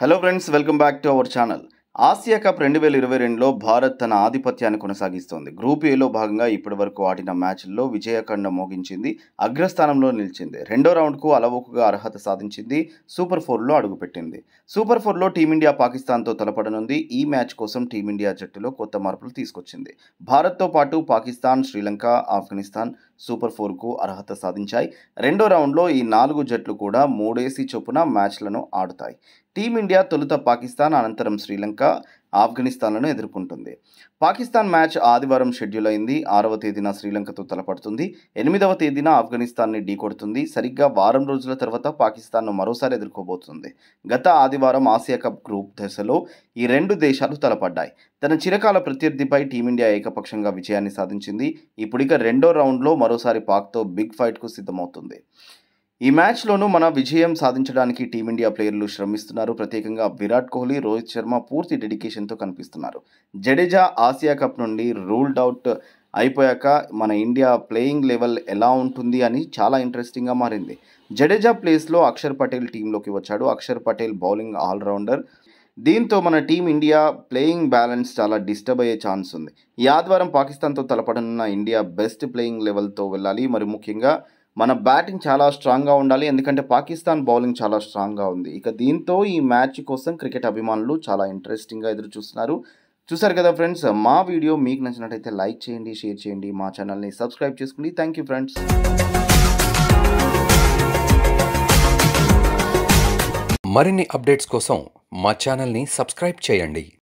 hello friends welcome back to our channel Asia cup రెండు వేల ఇరవై రెండులో భారత్ తన ఆధిపత్యాన్ని కొనసాగిస్తోంది గ్రూప్ ఏలో భాగంగా ఇప్పటివరకు ఆడిన మ్యాచ్ల్లో విజయఖండ మోగించింది అగ్రస్థానంలో నిలిచింది రెండో రౌండ్కు అలవోకుగా అర్హత సాధించింది సూపర్ ఫోర్లో అడుగుపెట్టింది సూపర్ ఫోర్లో టీమిండియా పాకిస్తాన్తో తలపడనుంది ఈ మ్యాచ్ కోసం టీమిండియా జట్టులో కొత్త మార్పులు తీసుకొచ్చింది భారత్తో పాటు పాకిస్తాన్ శ్రీలంక ఆఫ్ఘనిస్తాన్ సూపర్ ఫోర్కు అర్హత సాధించాయి రెండో రౌండ్లో ఈ నాలుగు జట్లు కూడా మూడేసి చొప్పున మ్యాచ్లను ఆడుతాయి టీమిండియా తొలుత పాకిస్తాన్ అనంతరం శ్రీలంక ఆఫ్ఘనిస్తాన్లను ఎదుర్కొంటుంది పాకిస్తాన్ మ్యాచ్ ఆదివారం షెడ్యూల్ అయింది ఆరవ తేదీన శ్రీలంకతో తలపడుతుంది ఎనిమిదవ తేదీన ఆఫ్ఘనిస్తాన్ని ఢీకొడుతుంది సరిగ్గా వారం రోజుల తర్వాత పాకిస్తాన్ను మరోసారి ఎదుర్కోబోతుంది గత ఆదివారం ఆసియా కప్ గ్రూప్ దశలో ఈ రెండు దేశాలు తలపడ్డాయి తన చిరకాల ప్రత్యర్థిపై టీమిండియా ఏకపక్షంగా విజయాన్ని సాధించింది ఇప్పుడిక రెండో రౌండ్లో మరోసారి పాక్తో బిగ్ ఫైట్కు సిద్ధమవుతుంది ఈ మ్యాచ్లోనూ మన విజయం సాధించడానికి టీమిండియా ప్లేయర్లు శ్రమిస్తున్నారు ప్రత్యేకంగా విరాట్ కోహ్లీ రోహిత్ శర్మ పూర్తి డెడికేషన్తో కనిపిస్తున్నారు జడేజా ఆసియా కప్ నుండి రూల్డ్ అవుట్ అయిపోయాక మన ఇండియా ప్లేయింగ్ లెవెల్ ఎలా ఉంటుంది అని చాలా ఇంట్రెస్టింగ్గా మారింది జడేజా ప్లేస్లో అక్షర్ పటేల్ టీంలోకి వచ్చాడు అక్షర్ పటేల్ బౌలింగ్ ఆల్రౌండర్ దీంతో మన టీం ఇండియా ప్లేయింగ్ బ్యాలెన్స్ చాలా డిస్టర్బ్ అయ్యే ఛాన్స్ ఉంది ఈ ఆదివారం పాకిస్తాన్తో తలపడనున్న ఇండియా బెస్ట్ ప్లేయింగ్ లెవెల్తో వెళ్ళాలి మరి ముఖ్యంగా మన బ్యాటింగ్ చాలా స్ట్రాంగ్గా ఉండాలి ఎందుకంటే పాకిస్తాన్ బౌలింగ్ చాలా స్ట్రాంగ్గా ఉంది ఇక దీంతో ఈ మ్యాచ్ కోసం క్రికెట్ అభిమానులు చాలా ఇంట్రెస్టింగ్గా ఎదురు చూస్తున్నారు చూసారు కదా ఫ్రెండ్స్ మా వీడియో మీకు నచ్చినట్టయితే లైక్ చేయండి షేర్ చేయండి మా ఛానల్ని సబ్స్క్రైబ్ చేసుకోండి థ్యాంక్ యూ ఫ్రెండ్స్ మరిన్ని అప్డేట్స్ కోసం మా సబ్స్క్రైబ్ చేయండి